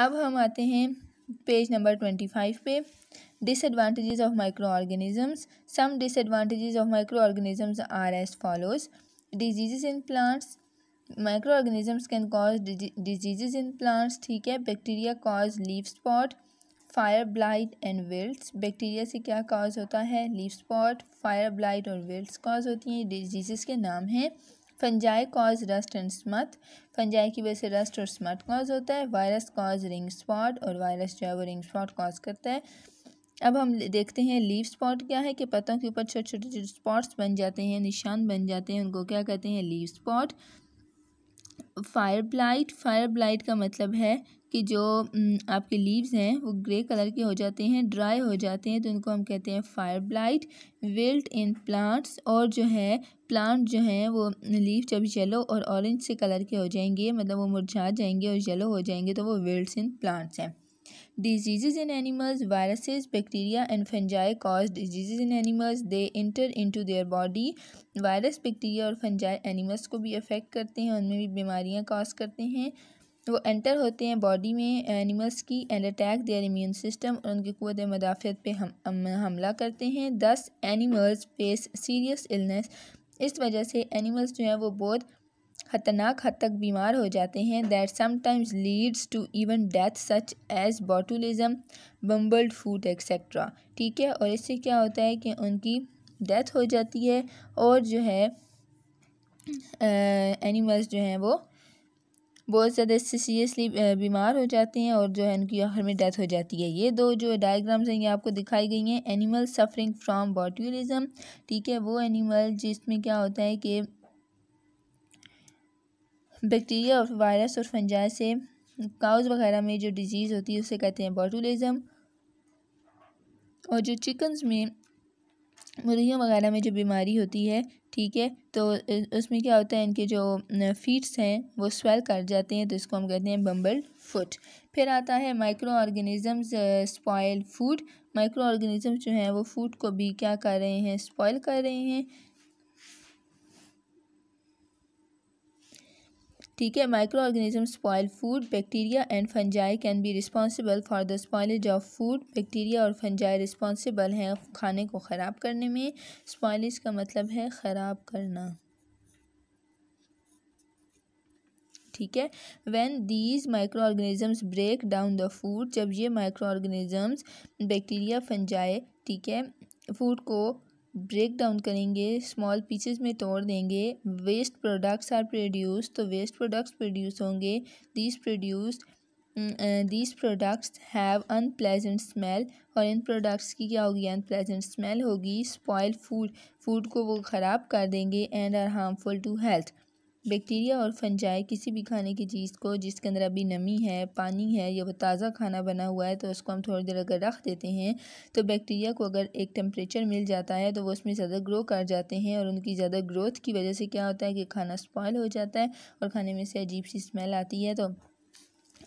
अब हम आते हैं पेज नंबर ट्वेंटी फाइव पे disadvantages of microorganisms some disadvantages of microorganisms are as follows diseases in plants microorganisms can cause diseases in plants ठीक है bacteria cause leaf spot fire blight and wilts bacteria से क्या cause होता है leave spot fire blight और विल्ट्स cause होती हैं diseases के नाम हैं fungi cause rust and smut fungi की वजह से रस्ट और स्मथ कॉज होता है वायरस कॉज रिंग स्पॉट और वायरस जो है वो रिंग स्पॉट कॉज करता है अब हम देखते हैं लीव स्पॉट क्या है कि पत्तों के ऊपर छोटे छोटे छोटे स्पॉट्स बन जाते हैं निशान बन जाते हैं उनको क्या कहते हैं leaf spot fire blight fire blight का मतलब है कि जो आपके लीव्स हैं वो ग्रे कलर के हो जाते हैं ड्राई हो जाते हैं तो उनको हम कहते हैं fire blight wilt in plants और जो है प्लांट जो हैं वो लीव जब येलो और ऑरेंज से कलर के हो जाएंगे मतलब वो मुरझा जाएंगे और येलो हो जाएंगे तो वो वेल्ट इन प्लांट्स हैं disease in animals viruses bacteria and fungi cause diseases in animals they enter into their body virus bacteria और फंजाई एनिमल्स को भी अफेक्ट करते हैं उनमें भी बीमारियां कॉज करते हैं वो एंटर होते हैं बॉडी में एनिमल्स की and attack their immune system और उनकी क़वत मदाफ़त पे हम, हमला करते हैं दस एनिमल्स फेस सीरियस इलनेस इस वजह से एनिमल्स जो हैं वो बहुत खतरनाक हद तक बीमार हो जाते हैं that sometimes leads to even death such as botulism bumbled food etcetera ठीक है और इससे क्या होता है कि उनकी डेथ हो जाती है और जो है एनिमल्स जो हैं वो बहुत ज़्यादा इससे सीरियसली बीमार हो जाते हैं और जो है उनकी आखिर में डेथ हो जाती है ये दो जो डायग्राम्स हैं ये आपको दिखाई गई हैं एनिमल सफरिंग फ्राम बॉटुलिज़म ठीक है वो एनिमल जिसमें क्या होता है कि बैक्टीरिया और वायरस और फंजा से काउज वगैरह में जो डिजीज़ होती है उसे कहते हैं बॉटुलिज़म और जो चिकन्स में मुर्गियों वगैरह में जो बीमारी होती है ठीक है तो उसमें क्या होता है इनके जो फीट्स हैं वो स्वेल कर जाते हैं तो इसको हम कहते हैं बम्बल फुट फिर आता है microorganisms spoil food microorganisms जो हैं वो फूड को भी क्या कर रहे हैं स्पॉयल कर रहे हैं ठीक है microorganism spoil food bacteria and fungi can be responsible for the spoilage of food bacteria और फंजाई रिस्पॉन्सिबल हैं खाने को ख़राब करने में स्पॉयलेज का मतलब है ख़राब करना ठीक है when these microorganisms break down the food जब ये माइक्रो ऑर्गेनिजम्स बैक्टीरिया फंजाए ठीक है फूड को ब्रेक डाउन करेंगे स्मॉल पीसेस में तोड़ देंगे वेस्ट प्रोडक्ट्स आर प्रोड्यूस तो वेस्ट प्रोडक्ट्स प्रोड्यूस होंगे these produce these products have unpleasant smell और इन प्रोडक्ट्स की क्या होगी अनप्लेजेंट स्मेल होगी स्पॉयल फूड फूड को वो ख़राब कर देंगे and are harmful to health bacteria और फंजाई किसी भी खाने की चीज़ को जिसके अंदर अभी नमी है पानी है या वो ताज़ा खाना बना हुआ है तो उसको हम थोड़ी देर अगर रख देते हैं तो बैक्टीरिया को अगर एक टेम्परेचर मिल जाता है तो वो उसमें ज़्यादा ग्रो कर जाते हैं और उनकी ज़्यादा ग्रोथ की वजह से क्या होता है कि खाना स्पॉयल हो जाता है और खाने में से अजीब सी स्मेल आती है तो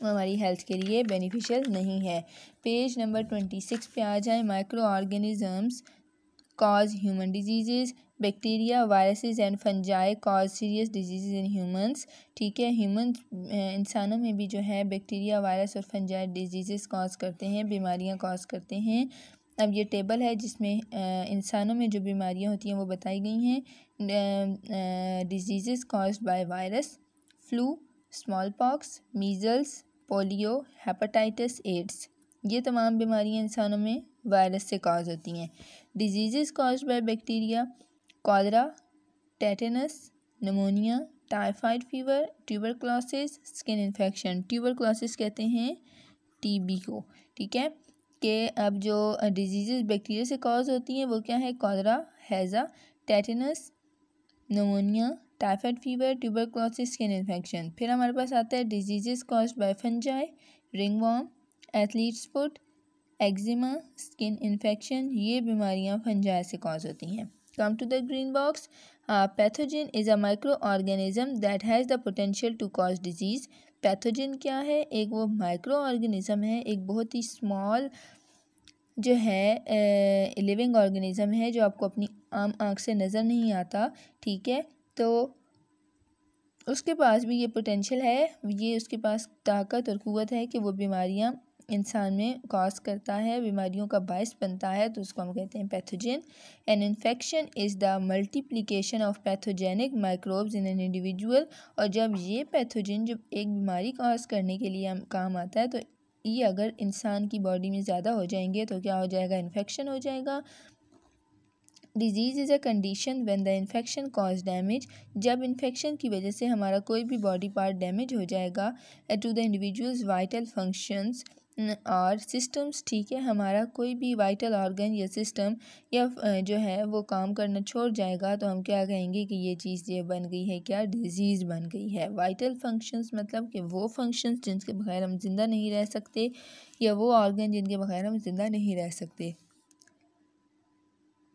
हमारी हेल्थ के लिए बेनिफिशियल नहीं है पेज नंबर ट्वेंटी सिक्स पे आ जाए microorganisms cause human disease bacteria viruses and fungi cause serious disease in humans ठीक है ह्यूमन इंसानों में भी जो है बैक्टीरिया वायरस और फंजाई डिजीज़ कॉज करते हैं बीमारियां कॉज करते हैं अब ये टेबल है जिसमें इंसानों में जो बीमारियां होती हैं वो बताई गई हैं disease cause by virus flu smallpox measles polio hepatitis AIDS ये तमाम बीमारियां इंसानों में वायरस से कॉज होती हैं disease cause by bacteria cholera tetanus pneumonia typhoid fever tuberculosis skin infection tuberculosis कहते हैं टीबी को ठीक है कि अब जो डिजीज़ बैक्टीरिया से कॉज होती हैं वो क्या है कॉलरा हैज़ा tetanus pneumonia typhoid fever tuberculosis skin infection फिर हमारे पास आता है disease cause by fungi ringworm athlete's foot eczema skin infection ये बीमारियाँ फंजाई से कॉज होती हैं Come to the green box. A uh, pathogen is a microorganism that has the potential to cause disease. Pathogen क्या है एक वो micro organism है एक बहुत ही स्मॉल जो है लिविंग ऑर्गेनिज़म है जो आपको अपनी आम आँख से नज़र नहीं आता ठीक है तो उसके पास भी ये पोटेंशियल है ये उसके पास ताकत और कुत है कि वो बीमारियाँ इंसान में कॉज करता है बीमारियों का बायस बनता है तो उसको हम कहते हैं pathogen an infection is the multiplication of pathogenic microbes in an individual और जब ये पैथोजन जब एक बीमारी कॉज करने के लिए काम आता है तो ये अगर इंसान की बॉडी में ज़्यादा हो जाएंगे तो क्या हो जाएगा इन्फेक्शन हो जाएगा disease is a condition when the infection cause damage जब इन्फेक्शन की वजह से हमारा कोई भी बॉडी पार्ट डैमेज हो जाएगा to the individual's vital functions और सिस्टम्स ठीक है हमारा कोई भी वाइटल ऑर्गन या सिस्टम या जो है वो काम करना छोड़ जाएगा तो हम क्या कहेंगे कि ये चीज़ ये बन गई है क्या डिजीज़ बन गई है वाइटल फंक्शंस मतलब कि वो फंक्शंस जिनके बगैर हम ज़िंदा नहीं रह सकते या वो ऑर्गन जिनके बगैर हम ज़िंदा नहीं रह सकते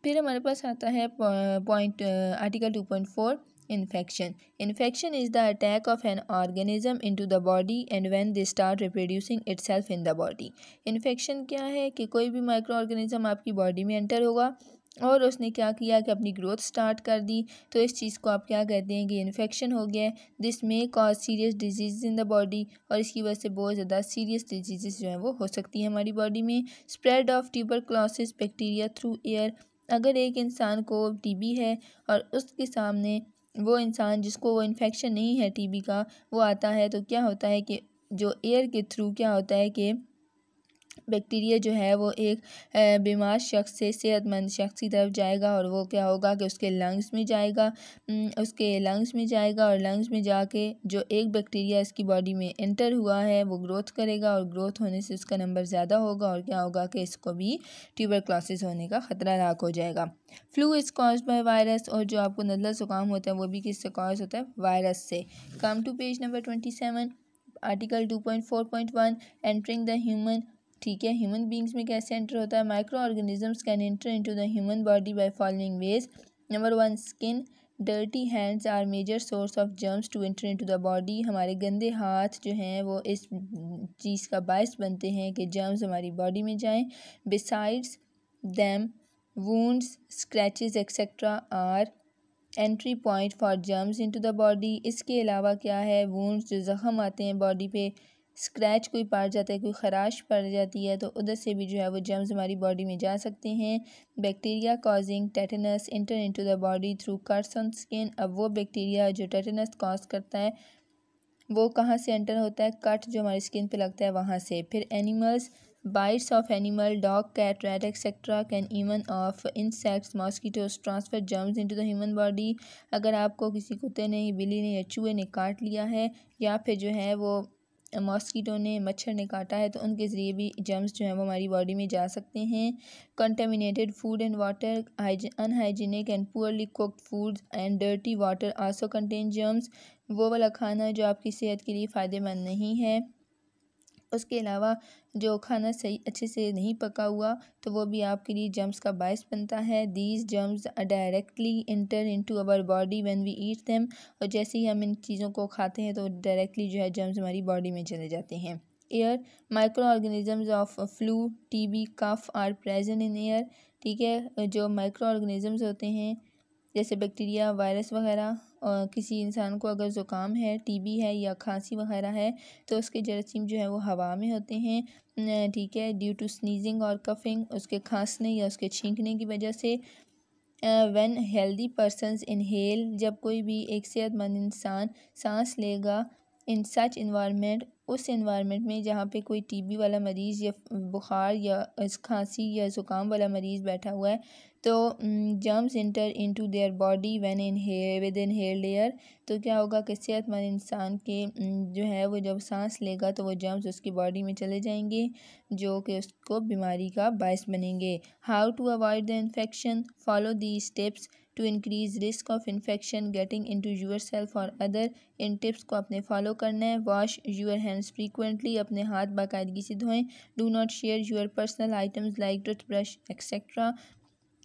फिर हमारे पास आता है point article two point four Infection. Infection is the attack of an organism into the body and when they start reproducing itself in the body. Infection क्या है कि कोई भी माइक्रो ऑर्गेनिज्म आपकी बॉडी में एंटर होगा और उसने क्या किया कि अपनी ग्रोथ स्टार्ट कर दी तो इस चीज़ को आप क्या कहते हैं कि इन्फेक्शन हो गया this may cause serious disease in the body और इसकी वजह से बहुत ज़्यादा सीरियस डिजीज़ जो हैं वो हो सकती हैं हमारी बॉडी में spread of tuberculosis bacteria through air अगर एक इंसान को टीबी है और उसके सामने वो इंसान जिसको वो इन्फेक्शन नहीं है टी बी का वो आता है तो क्या होता है कि जो एयर के थ्रू क्या होता है कि बैक्टीरिया जो है वो एक बीमार शख्स से सेहतमंद शख्स की तरफ जाएगा और वो क्या होगा कि उसके लंग्स में जाएगा उसके लंग्स में जाएगा और लंग्स में जाके जो एक बैक्टीरिया इसकी बॉडी में एंटर हुआ है वो ग्रोथ करेगा और ग्रोथ होने से उसका नंबर ज़्यादा होगा और क्या होगा कि इसको भी ट्यूबर क्लासेस होने का ख़तरा लाक हो जाएगा flu is cause by virus और जो आपको नजला जुकाम होता है वो भी किससे कॉज होता है वायरस से come to page number twenty seven article two point four point one entering the human ठीक है ह्यूमन बींग्स में कैसे एंटर होता है microorganisms can enter into the human body by following ways number one skin dirty hands are major source of germs to enter into the body हमारे गंदे हाथ जो हैं वो इस चीज़ का बायस बनते हैं कि जर्म्स हमारी बॉडी में जाएँ besides them wounds scratch etcetera are entry point for germs to the body इसके अलावा क्या है वूंड्स जो ज़ख़म आते हैं बॉडी पे स्क्रैच कोई पार जाता है कोई खराश पड़ जाती है तो उधर से भी जो है वो जर्म्स हमारी बॉडी में जा सकते हैं bacteria causing tetanus enter into the body through cuts on skin अब वो बैक्टीरिया जो टेटनस कॉज करता है वो कहाँ से एंटर होता है कट जो हमारी स्किन पे लगता है वहाँ से फिर animals bites of animal dog cat rat etcetera can even of insects mosquitoes transfer germs into the human body अगर आपको किसी कुत्ते ने बिल्ली ने या चूहे ने काट लिया है या फिर जो है वो मॉस्कीटो ने मच्छर ने काटा है तो उनके ज़रिए भी जर्म्स जो हैं वो हमारी बॉडी में जा सकते हैं contaminated food and water unhygienic and poorly cooked food and dirty water also contain germs वो वाला खाना जो आपकी सेहत के लिए फ़ायदेमंद नहीं है उसके अलावा जो खाना सही अच्छे से नहीं पका हुआ तो वो भी आपके लिए जम्स का बायस बनता है these germs directly enter into our body when we eat them और जैसे ही हम इन चीज़ों को खाते हैं तो डायरेक्टली जो है जम्स हमारी बॉडी में चले जाते हैं air microorganisms of flu be cough are present in air ठीक है जो माइक्रो ऑर्गेनिजम्स होते हैं जैसे बैक्टीरिया वायरस वगैरह किसी इंसान को अगर ज़ुकाम है टी बी है या खांसी वगैरह है तो उसके जरासीम जो है वो हवा में होते हैं ठीक है ड्यू टू स्नीजिंग और कफिंग उसके खांसने या उसके छींकने की वजह से वन हेल्दी पर्सन इनहेल जब कोई भी एक सेहतमंद इंसान सांस लेगा इन सच इन्वामेंट उस एनवायरनमेंट में जहाँ पे कोई टीबी वाला मरीज़ या बुखार या खांसी या ज़ुकाम वाला मरीज़ बैठा हुआ है तो germs enter into their body when in with hair air तो क्या होगा कि सेहतमंद इंसान के जो है वो जब सांस लेगा तो वो जर्म्स उसकी बॉडी में चले जाएंगे जो कि उसको बीमारी का बायस बनेंगे how to avoid the infection follow the steps to increase risk of infection getting to yourself और अदर इन टिप्स को अपने फॉलो करना है वॉश यूर हैंड्स फ्रीकुनटली अपने हाथ बाकायदगी से धोएं do not share your personal items like toothbrush etcetera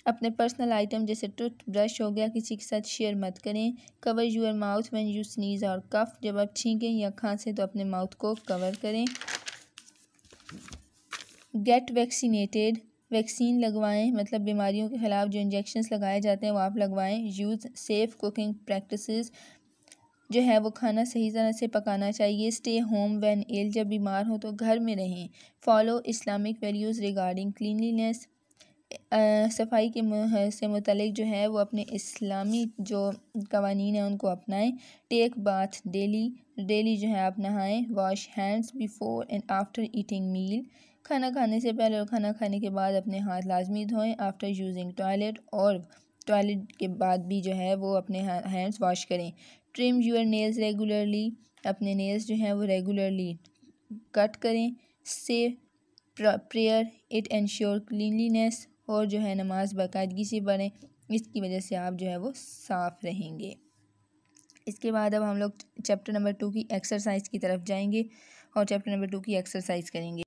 अपने पर्सनल आइटम जैसे टूथ ब्रश हो गया किसी के साथ शेयर मत करें cover your mouth when you sneeze और कफ जब आप छींकें या खांसें तो अपने माउथ को कवर करें गेट वैक्सीनेटेड वैक्सीन लगवाएं मतलब बीमारियों के ख़िलाफ़ जो इंजेक्शंस लगाए जाते हैं वो आप लगवाएं यूज़ सेफ़ कुकिंग प्रैक्टिसेस जो है वो खाना सही तरह से पकाना चाहिए स्टे होम वैन एल जब बीमार हो तो घर में रहें follow Islamic values regarding cleanliness सफाई के से मतलब जो है वो अपने इस्लामी जो कवानीन हैं उनको अपनाएं टेक बाथ डेली डेली जो है आप नहाएं wash hands before and after eating meal खाना खाने से पहले और खाना खाने के बाद अपने हाथ लाजमी धोएं आफ्टर यूजिंग टॉयलेट और टॉयलेट के बाद भी जो है वो अपने हैंड्स वॉश करें ट्रिम यूर नेल्स रेगुलरली अपने नेल्स जो हैं वो रेगुलरली कट करें से प्रेयर इट एनश्योर क्लिनलीनेस और जो है नमाज बाकायदगी से पढ़ें इसकी वजह से आप जो है वो साफ़ रहेंगे इसके बाद अब हम लोग चैप्टर नंबर टू की एक्सरसाइज की तरफ जाएंगे और चैप्टर नंबर टू की एक्सरसाइज करेंगे